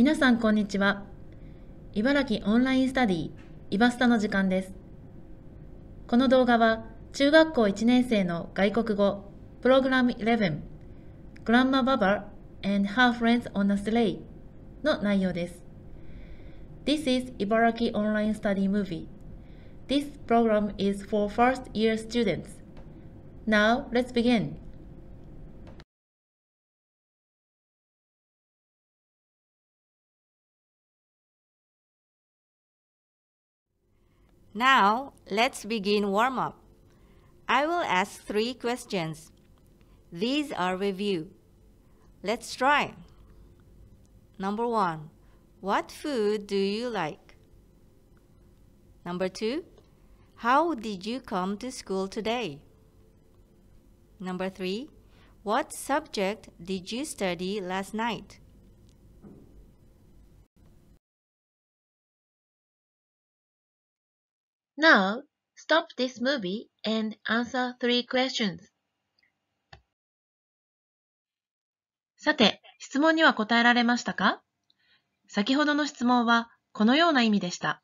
皆さんこんにちは茨城オンラインスタディイバスタの時間ですこの動画は中学校1年生の外国語プログラム11グランマ・ババー b a n d her friends on a sleigh の内容です This is Ibaraki スタディ n e s t Movie This program is for first year students Now let's begin Now, let's begin warm-up. I will ask three questions. These are review. Let's try. Number one, what food do you like? Number two, how did you come to school today? Number three, what subject did you study last night? Now, stop this movie and answer three questions. さて、質問には答えられましたか先ほどの質問はこのような意味でした。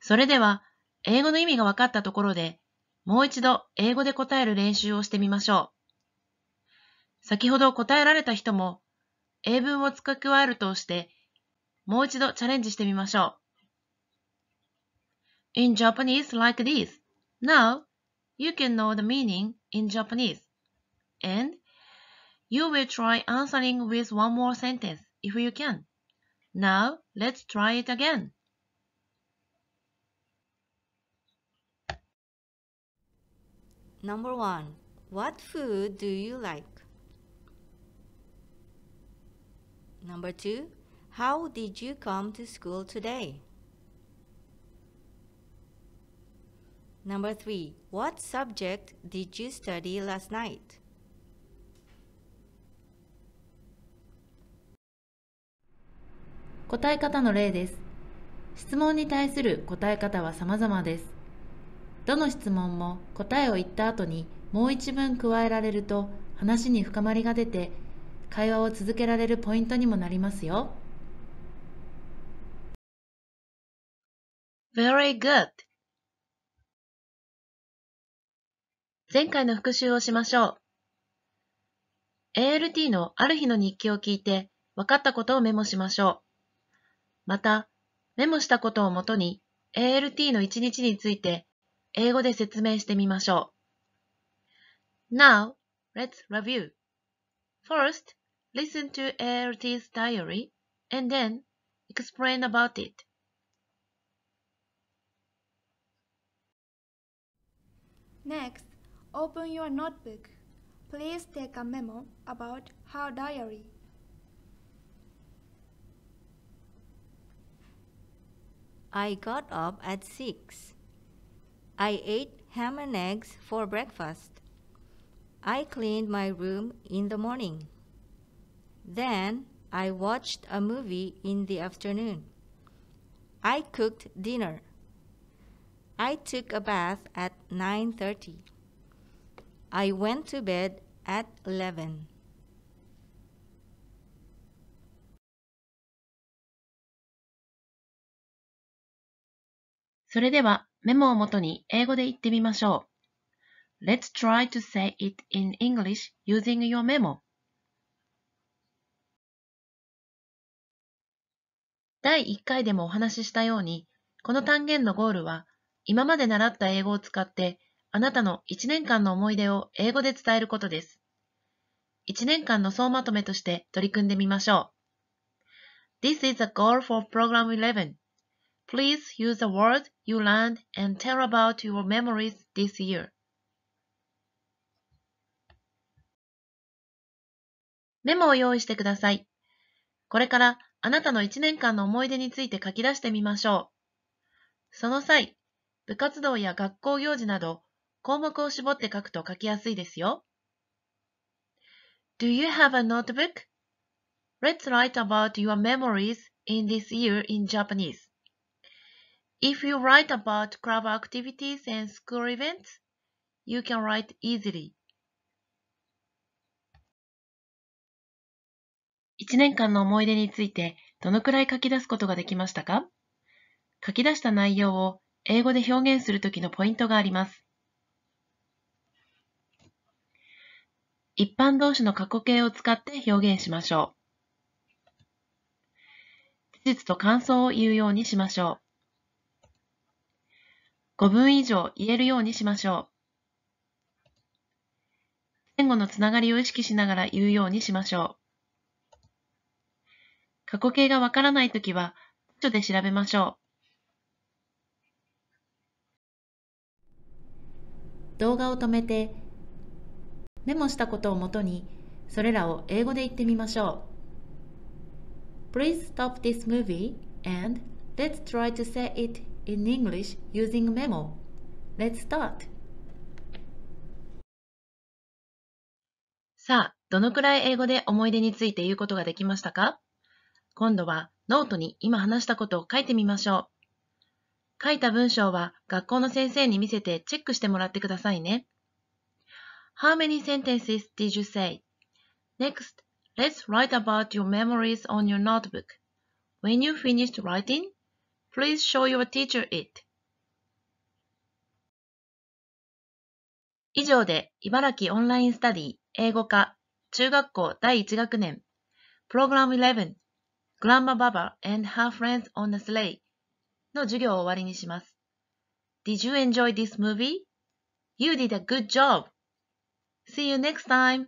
それでは、英語の意味が分かったところで、もう一度英語で答える練習をしてみましょう。先ほど答えられた人も、英文を使くわえるとして、もう一度チャレンジしてみましょう。in Japanese like this. Now, you can know the meaning in Japanese. And you will try answering with one more sentence if you can. Now, let's try it again. Number one, what food do you like? Number two, how did you come to school today? Number three, what subject did you study last night? 答え方の例です。質問に対する答え方は様々です。どの質問も答えを言った後にもう一文加えられると話に深まりが出て会話を続けられるポイントにもなりますよ。Very good. 前回の復習をしましょう。ALT のある日の日記を聞いて分かったことをメモしましょう。また、メモしたことをもとに ALT の一日について英語で説明してみましょう。Now, let's review. First, listen to ALT's diary and then explain about it. Next, Open your notebook. Please take a memo about her diary. I got up at 6. I ate ham and eggs for breakfast. I cleaned my room in the morning. Then I watched a movie in the afternoon. I cooked dinner. I took a bath at 9:30. I went to bed at 11. それではメモをもとに英語で言ってみましょう。第1回でもお話ししたように、この単元のゴールは、今まで習った英語を使ってあなたの1年間の思い出を英語で伝えることです。1年間の総まとめとして取り組んでみましょう。This is a goal for Program 11. Please use the words you learned and tell about your memories this year. メモを用意してください。これからあなたの1年間の思い出について書き出してみましょう。その際、部活動や学校行事など項目を絞って書くと書きやすいですよ。Do you have a notebook? Let's write about your memories in this year in Japanese. If you write about club activities and school events, you can write easily. 1年間の思い出についてどのくらい書き出すことができましたか書き出した内容を英語で表現するときのポイントがあります。一般動詞の過去形を使って表現しましょう。事実と感想を言うようにしましょう。5分以上言えるようにしましょう。前後のつながりを意識しながら言うようにしましょう。過去形がわからないときは、辞書で調べましょう。動画を止めてメモしたことをもとにそれらを英語で言ってみましょう Please stop this movie and let's try to say it in English using memo Let's start さあ、どのくらい英語で思い出について言うことができましたか今度はノートに今話したことを書いてみましょう。書いた文章は学校の先生に見せてチェックしてもらってくださいね。How many sentences did you say? Next, let's write about your memories on your notebook. When you finished writing, please show your teacher it. 以上で、茨城オンラインスタディ英語科中学校第1学年 Program 11 Grandma Baba and her friends on the sleigh の授業を終わりにします。Did you enjoy this movie? You did a good job! See you next time.